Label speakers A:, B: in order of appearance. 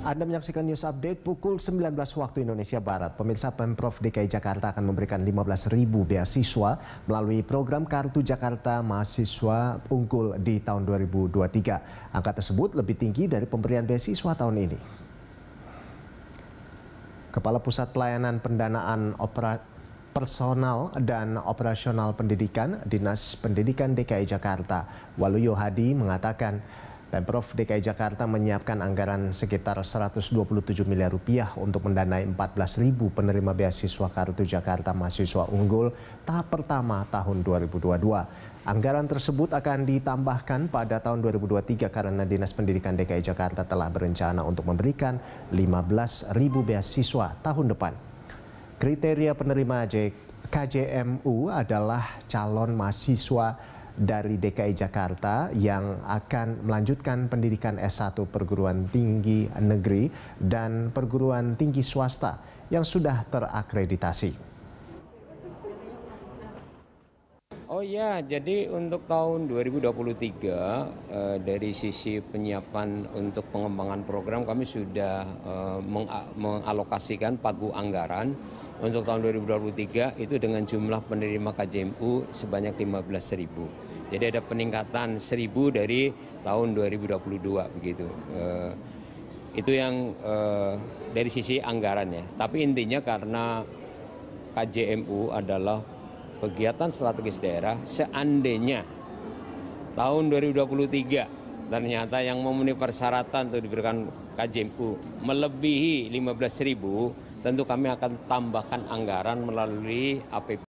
A: Anda menyaksikan news update pukul 19 waktu Indonesia Barat. Pemirsa Pemprov DKI Jakarta akan memberikan 15.000 beasiswa melalui program Kartu Jakarta Mahasiswa Unggul di tahun 2023. Angka tersebut lebih tinggi dari pemberian beasiswa tahun ini. Kepala Pusat Pelayanan Pendanaan Opera Personal dan Operasional Pendidikan Dinas Pendidikan DKI Jakarta, Waluyo Hadi mengatakan Pemprov DKI Jakarta menyiapkan anggaran sekitar 127 miliar rupiah untuk mendanai 14 ribu penerima beasiswa Kartu Jakarta Mahasiswa Unggul tahap pertama tahun 2022. Anggaran tersebut akan ditambahkan pada tahun 2023 karena Dinas Pendidikan DKI Jakarta telah berencana untuk memberikan 15.000 beasiswa tahun depan. Kriteria penerima KJMU adalah calon mahasiswa dari DKI Jakarta yang akan melanjutkan pendidikan S1 perguruan tinggi negeri dan perguruan tinggi swasta yang sudah terakreditasi.
B: Oh ya, jadi untuk tahun 2023 eh, dari sisi penyiapan untuk pengembangan program kami sudah eh, meng mengalokasikan pagu anggaran untuk tahun 2023 itu dengan jumlah penerima KJMU sebanyak 15.000. Jadi ada peningkatan 1000 dari tahun 2022 begitu. Uh, itu yang uh, dari sisi anggarannya. Tapi intinya karena KJMU adalah kegiatan strategis daerah seandainya tahun 2023 ternyata yang memenuhi persyaratan untuk diberikan KJMU melebihi 15.000 tentu kami akan tambahkan anggaran melalui APB.